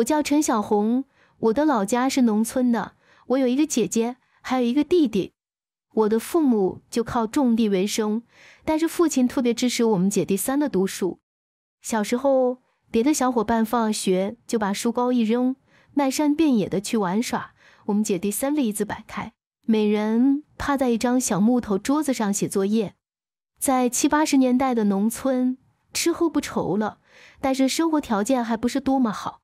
我叫陈小红，我的老家是农村的。我有一个姐姐，还有一个弟弟。我的父母就靠种地为生，但是父亲特别支持我们姐弟三的读书。小时候，别的小伙伴放学就把书包一扔，漫山遍野的去玩耍。我们姐弟三一字摆开，每人趴在一张小木头桌子上写作业。在七八十年代的农村，吃喝不愁了，但是生活条件还不是多么好。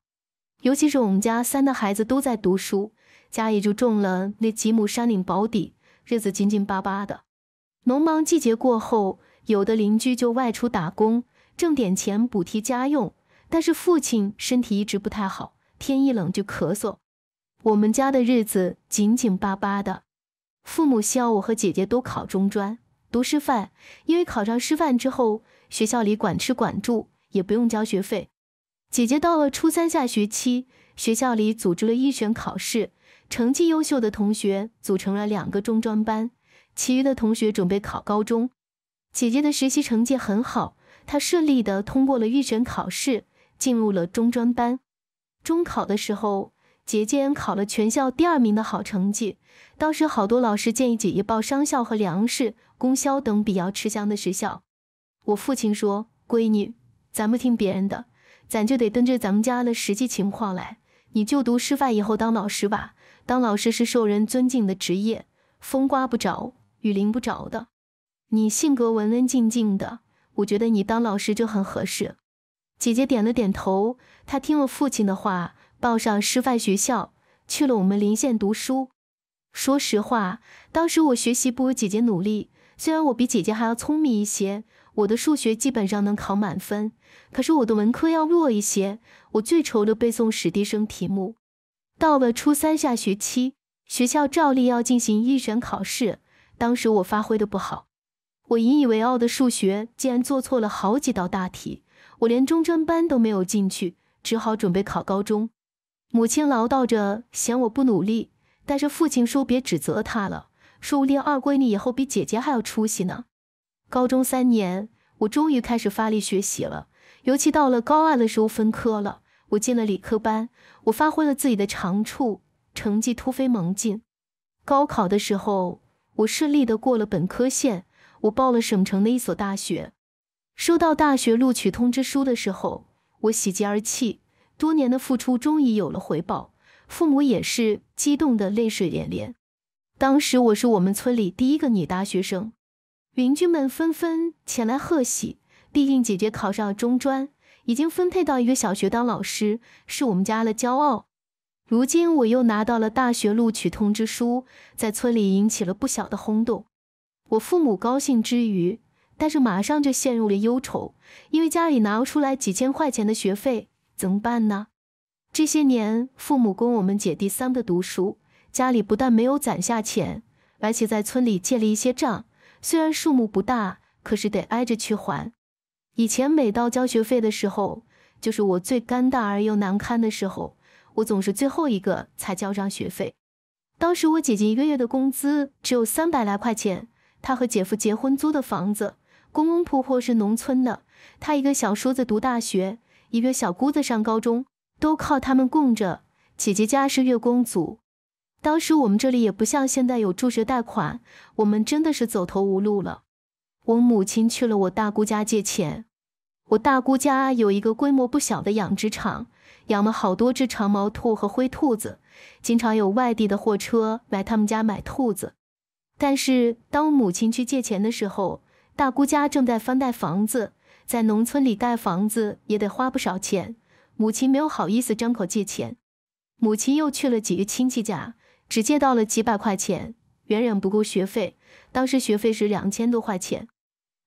尤其是我们家三的孩子都在读书，家也就种了那几亩山岭保底，日子紧紧巴巴的。农忙季节过后，有的邻居就外出打工，挣点钱补贴家用。但是父亲身体一直不太好，天一冷就咳嗽。我们家的日子紧紧巴巴的，父母希望我和姐姐都考中专、读师范，因为考上师范之后，学校里管吃管住，也不用交学费。姐姐到了初三下学期，学校里组织了一选考试，成绩优秀的同学组成了两个中专班，其余的同学准备考高中。姐姐的学习成绩很好，她顺利的通过了预选考试，进入了中专班。中考的时候，姐姐考了全校第二名的好成绩。当时好多老师建议姐姐报商校和粮食、供销等比较吃香的学校。我父亲说：“闺女，咱不听别人的。”咱就得根据咱们家的实际情况来。你就读师范以后当老师吧，当老师是受人尊敬的职业，风刮不着，雨淋不着的。你性格文文静静的，我觉得你当老师就很合适。姐姐点了点头，她听了父亲的话，报上师范学校，去了我们临县读书。说实话，当时我学习不如姐姐努力，虽然我比姐姐还要聪明一些。我的数学基本上能考满分，可是我的文科要弱一些。我最愁的背诵史地生题目。到了初三下学期，学校照例要进行一审考试，当时我发挥的不好，我引以为傲的数学竟然做错了好几道大题，我连中专班都没有进去，只好准备考高中。母亲唠叨着嫌我不努力，但是父亲说别指责她了，说我定二闺女以后比姐姐还要出息呢。高中三年，我终于开始发力学习了。尤其到了高二的时候，分科了，我进了理科班，我发挥了自己的长处，成绩突飞猛进。高考的时候，我顺利的过了本科线，我报了省城的一所大学。收到大学录取通知书的时候，我喜极而泣，多年的付出终于有了回报。父母也是激动的泪水连连。当时我是我们村里第一个女大学生。邻居们纷纷前来贺喜，毕竟姐姐考上了中专，已经分配到一个小学当老师，是我们家的骄傲。如今我又拿到了大学录取通知书，在村里引起了不小的轰动。我父母高兴之余，但是马上就陷入了忧愁，因为家里拿不出来几千块钱的学费，怎么办呢？这些年，父母供我们姐弟三个读书，家里不但没有攒下钱，而且在村里借了一些账。虽然数目不大，可是得挨着去还。以前每到交学费的时候，就是我最尴尬而又难堪的时候。我总是最后一个才交上学费。当时我姐姐一个月的工资只有三百来块钱，她和姐夫结婚租的房子，公公婆婆是农村的，她一个小叔子读大学，一个小姑子上高中，都靠他们供着。姐姐家是月光族。当时我们这里也不像现在有助学贷款，我们真的是走投无路了。我母亲去了我大姑家借钱，我大姑家有一个规模不小的养殖场，养了好多只长毛兔和灰兔子，经常有外地的货车来他们家买兔子。但是当母亲去借钱的时候，大姑家正在翻盖房子，在农村里盖房子也得花不少钱，母亲没有好意思张口借钱。母亲又去了几个亲戚家。只借到了几百块钱，远远不够学费。当时学费是两千多块钱，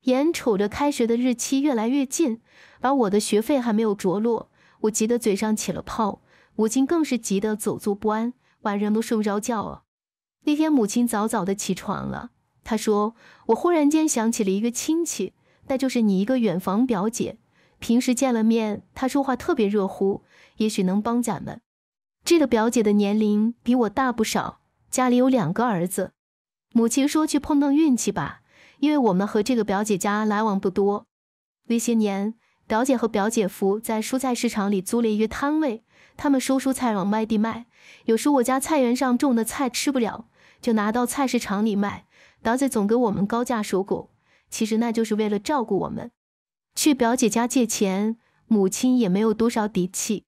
眼瞅着开学的日期越来越近，而我的学费还没有着落，我急得嘴上起了泡。母亲更是急得走坐不安，晚上都睡不着觉了。那天母亲早早的起床了，她说：“我忽然间想起了一个亲戚，那就是你一个远房表姐。平时见了面，她说话特别热乎，也许能帮咱们。”这个表姐的年龄比我大不少，家里有两个儿子。母亲说：“去碰碰运气吧，因为我们和这个表姐家来往不多。那些年，表姐和表姐夫在蔬菜市场里租了一个摊位，他们收蔬菜往外地卖。有时我家菜园上种的菜吃不了，就拿到菜市场里卖。表姐总给我们高价收购，其实那就是为了照顾我们。去表姐家借钱，母亲也没有多少底气。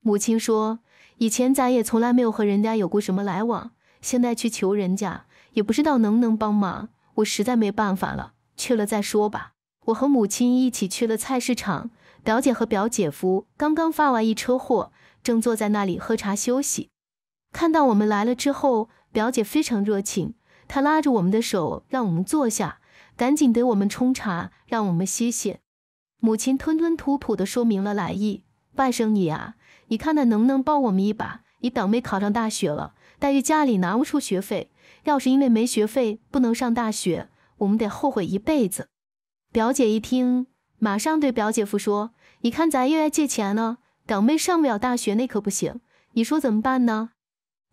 母亲说。”以前咱也从来没有和人家有过什么来往，现在去求人家也不知道能不能帮忙，我实在没办法了，去了再说吧。我和母亲一起去了菜市场，表姐和表姐夫刚刚发完一车货，正坐在那里喝茶休息。看到我们来了之后，表姐非常热情，她拉着我们的手，让我们坐下，赶紧给我们冲茶，让我们歇歇。母亲吞吞吐吐地说明了来意，外甥女啊。你看他能不能帮我们一把？你表妹考上大学了，但是家里拿不出学费。要是因为没学费不能上大学，我们得后悔一辈子。表姐一听，马上对表姐夫说：“你看咱又要借钱了，表妹上不了大学那可不行。你说怎么办呢？”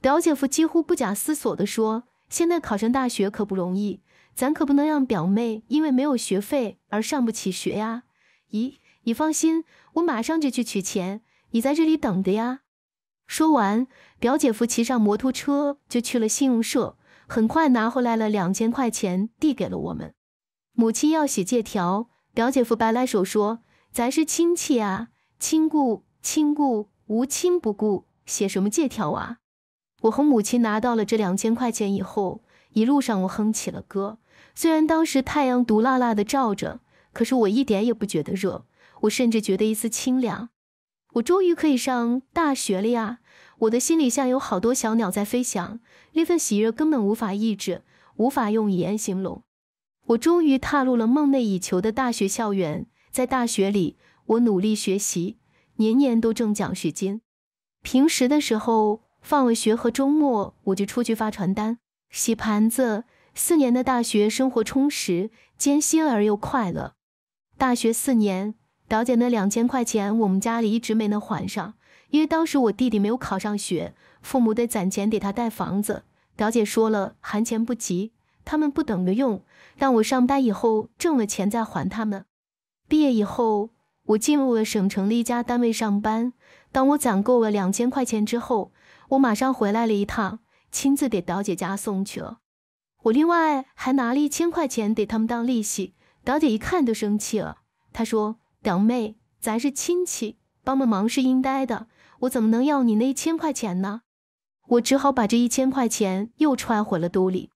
表姐夫几乎不假思索地说：“现在考上大学可不容易，咱可不能让表妹因为没有学费而上不起学呀！”咦，你放心，我马上就去取钱。你在这里等的呀！说完，表姐夫骑上摩托车就去了信用社，很快拿回来了两千块钱，递给了我们。母亲要写借条，表姐夫摆摆手说：“咱是亲戚啊，亲故亲故，无亲不故，写什么借条啊？”我和母亲拿到了这两千块钱以后，一路上我哼起了歌。虽然当时太阳毒辣辣的照着，可是我一点也不觉得热，我甚至觉得一丝清凉。我终于可以上大学了呀！我的心里像有好多小鸟在飞翔，那份喜悦根本无法抑制，无法用语言形容。我终于踏入了梦寐以求的大学校园，在大学里，我努力学习，年年都挣奖学金。平时的时候，放了学和周末，我就出去发传单、洗盘子。四年的大学生活充实、艰辛而又快乐。大学四年。表姐那两千块钱，我们家里一直没能还上，因为当时我弟弟没有考上学，父母得攒钱给他带房子。表姐说了，还钱不急，他们不等着用，让我上班以后挣了钱再还他们。毕业以后，我进入了省城的一家单位上班。当我攒够了两千块钱之后，我马上回来了一趟，亲自给表姐家送去了。我另外还拿了一千块钱给他们当利息。表姐一看就生气了，她说。表妹，咱是亲戚，帮帮忙是应该的。我怎么能要你那一千块钱呢？我只好把这一千块钱又揣回了兜里。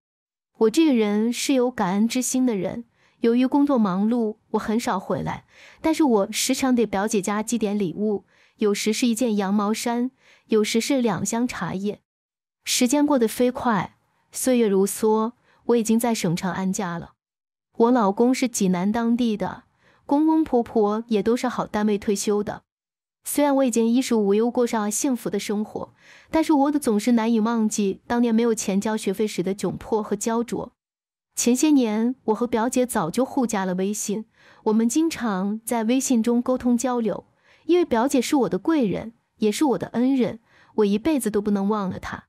我这个人是有感恩之心的人。由于工作忙碌，我很少回来，但是我时常给表姐家寄点礼物，有时是一件羊毛衫，有时是两箱茶叶。时间过得飞快，岁月如梭，我已经在省城安家了。我老公是济南当地的。公公婆婆也都是好单位退休的，虽然我已经衣食无忧，过上了幸福的生活，但是我的总是难以忘记当年没有钱交学费时的窘迫和焦灼。前些年，我和表姐早就互加了微信，我们经常在微信中沟通交流，因为表姐是我的贵人，也是我的恩人，我一辈子都不能忘了她。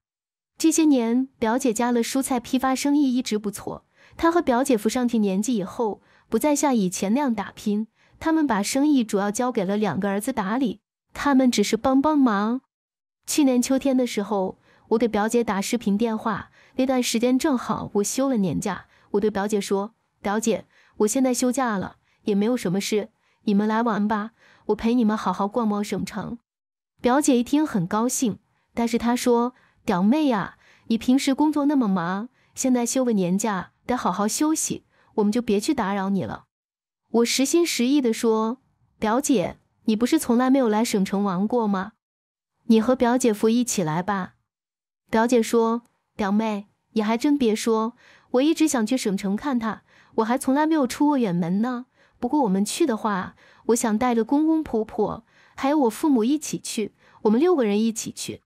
这些年，表姐家的蔬菜批发生意一直不错，她和表姐夫上体年纪以后。不再像以前那样打拼，他们把生意主要交给了两个儿子打理，他们只是帮帮忙。去年秋天的时候，我给表姐打视频电话，那段时间正好我休了年假，我对表姐说：“表姐，我现在休假了，也没有什么事，你们来玩吧，我陪你们好好逛逛省城。”表姐一听很高兴，但是她说：“表妹呀，你平时工作那么忙，现在休了年假，得好好休息。”我们就别去打扰你了。我实心实意的说，表姐，你不是从来没有来省城玩过吗？你和表姐夫一起来吧。表姐说，表妹，你还真别说，我一直想去省城看他，我还从来没有出过远门呢。不过我们去的话，我想带着公公婆婆还有我父母一起去，我们六个人一起去。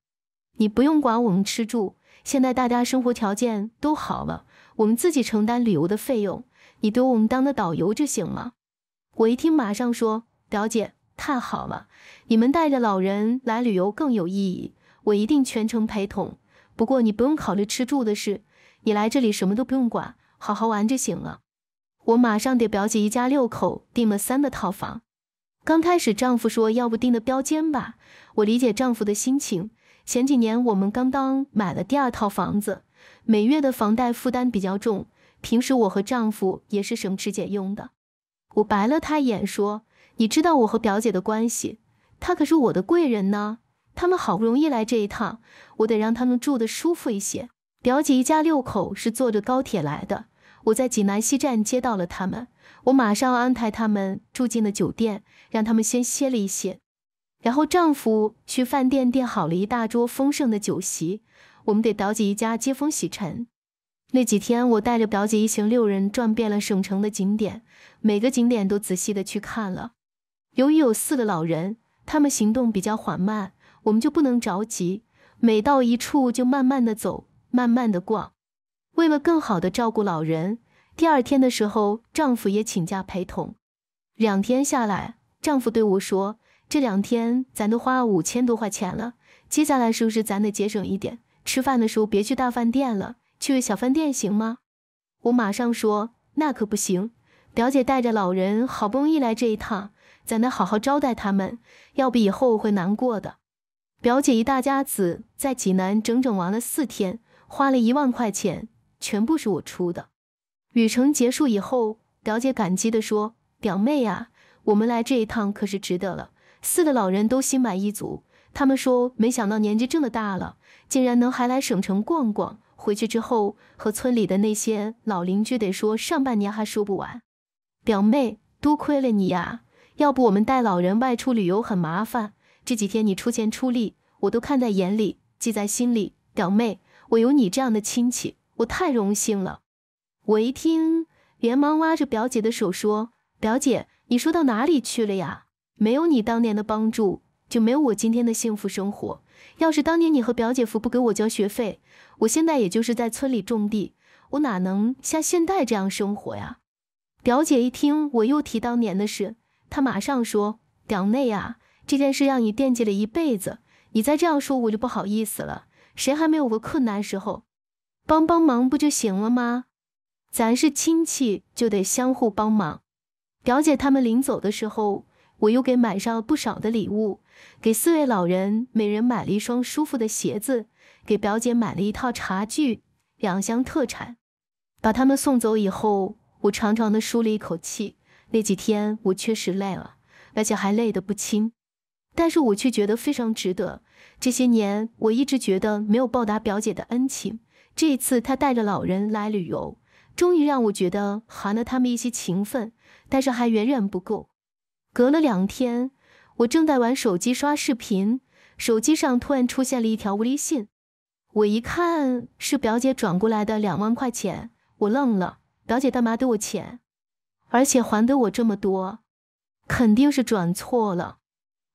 你不用管我们吃住，现在大家生活条件都好了，我们自己承担旅游的费用。你给我们当的导游就行吗？我一听马上说，表姐太好了，你们带着老人来旅游更有意义，我一定全程陪同。不过你不用考虑吃住的事，你来这里什么都不用管，好好玩就行了。我马上给表姐一家六口订了三的套房。刚开始丈夫说要不订的标间吧，我理解丈夫的心情。前几年我们刚刚买了第二套房子，每月的房贷负担比较重。平时我和丈夫也是省吃俭用的，我白了他一眼说：“你知道我和表姐的关系，她可是我的贵人呢。他们好不容易来这一趟，我得让他们住得舒服一些。”表姐一家六口是坐着高铁来的，我在济南西站接到了他们，我马上安排他们住进了酒店，让他们先歇了一歇。然后丈夫去饭店订好了一大桌丰盛的酒席，我们得表姐一家接风洗尘。那几天，我带着表姐一行六人转遍了省城的景点，每个景点都仔细的去看了。由于有四个老人，他们行动比较缓慢，我们就不能着急，每到一处就慢慢的走，慢慢的逛。为了更好的照顾老人，第二天的时候，丈夫也请假陪同。两天下来，丈夫对我说：“这两天咱都花五千多块钱了，接下来是不是咱得节省一点？吃饭的时候别去大饭店了。”去小饭店行吗？我马上说那可不行，表姐带着老人好不容易来这一趟，咱得好好招待他们，要不以后会难过的。表姐一大家子在济南整整玩了四天，花了一万块钱，全部是我出的。旅程结束以后，表姐感激的说：“表妹啊，我们来这一趟可是值得了。”四个老人都心满意足，他们说没想到年纪这么大了，竟然能还来省城逛逛。回去之后，和村里的那些老邻居得说上半年还说不完。表妹，多亏了你呀！要不我们带老人外出旅游很麻烦。这几天你出钱出力，我都看在眼里，记在心里。表妹，我有你这样的亲戚，我太荣幸了。我一听，连忙拉着表姐的手说：“表姐，你说到哪里去了呀？没有你当年的帮助，就没有我今天的幸福生活。”要是当年你和表姐夫不给我交学费，我现在也就是在村里种地，我哪能像现在这样生活呀？表姐一听我又提当年的事，她马上说：“表妹啊，这件事让你惦记了一辈子，你再这样说我就不好意思了。谁还没有过困难时候，帮帮忙不就行了吗？咱是亲戚，就得相互帮忙。”表姐他们临走的时候。我又给买上了不少的礼物，给四位老人每人买了一双舒服的鞋子，给表姐买了一套茶具，两箱特产。把他们送走以后，我长长的舒了一口气。那几天我确实累了，而且还累得不轻，但是我却觉得非常值得。这些年我一直觉得没有报答表姐的恩情，这一次她带着老人来旅游，终于让我觉得还了他们一些情分，但是还远远不够。隔了两天，我正在玩手机刷视频，手机上突然出现了一条微信。我一看是表姐转过来的两万块钱，我愣了，表姐干嘛给我钱？而且还得我这么多，肯定是转错了。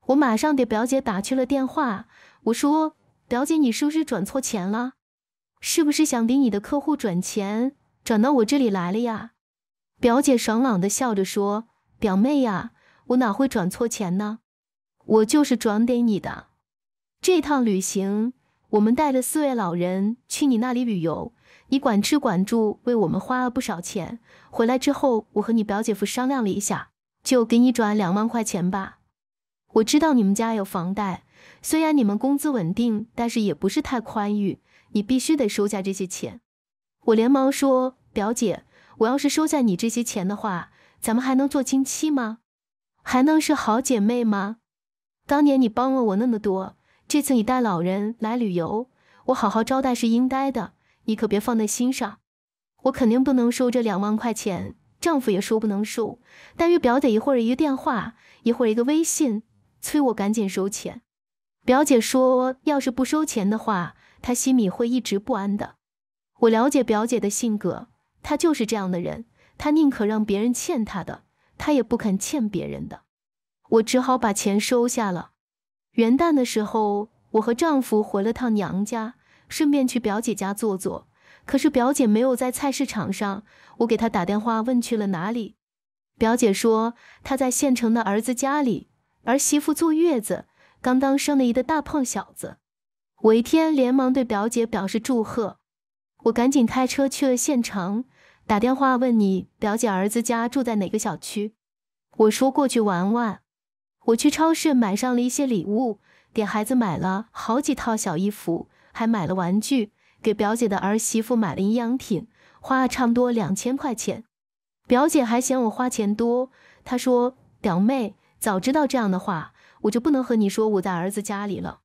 我马上给表姐打去了电话，我说：“表姐，你是不是转错钱了？是不是想给你的客户转钱，转到我这里来了呀？”表姐爽朗的笑着说：“表妹呀。”我哪会转错钱呢？我就是转给你的。这趟旅行，我们带了四位老人去你那里旅游，你管吃管住，为我们花了不少钱。回来之后，我和你表姐夫商量了一下，就给你转两万块钱吧。我知道你们家有房贷，虽然你们工资稳定，但是也不是太宽裕，你必须得收下这些钱。我连忙说：“表姐，我要是收下你这些钱的话，咱们还能做亲戚吗？”还能是好姐妹吗？当年你帮了我那么多，这次你带老人来旅游，我好好招待是应该的，你可别放在心上。我肯定不能收这两万块钱，丈夫也说不能收。但遇表姐一会儿一个电话，一会儿一个微信，催我赶紧收钱。表姐说，要是不收钱的话，她心里会一直不安的。我了解表姐的性格，她就是这样的人，她宁可让别人欠她的。她也不肯欠别人的，我只好把钱收下了。元旦的时候，我和丈夫回了趟娘家，顺便去表姐家坐坐。可是表姐没有在菜市场上，我给她打电话问去了哪里。表姐说她在县城的儿子家里，儿媳妇坐月子，刚刚生了一个大胖小子。我一天连忙对表姐表示祝贺。我赶紧开车去了县城。打电话问你表姐儿子家住在哪个小区？我说过去玩玩。我去超市买上了一些礼物，给孩子买了好几套小衣服，还买了玩具，给表姐的儿媳妇买了营养品，花了差不多两千块钱。表姐还嫌我花钱多，她说：“表妹，早知道这样的话，我就不能和你说我在儿子家里了。”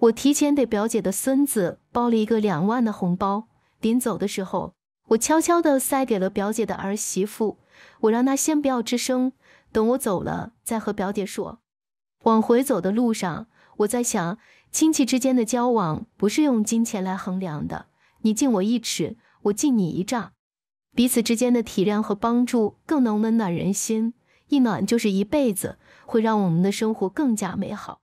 我提前给表姐的孙子包了一个两万的红包。临走的时候。我悄悄地塞给了表姐的儿媳妇，我让她先不要吱声，等我走了再和表姐说。往回走的路上，我在想，亲戚之间的交往不是用金钱来衡量的，你敬我一尺，我敬你一丈，彼此之间的体谅和帮助更能温暖人心，一暖就是一辈子，会让我们的生活更加美好。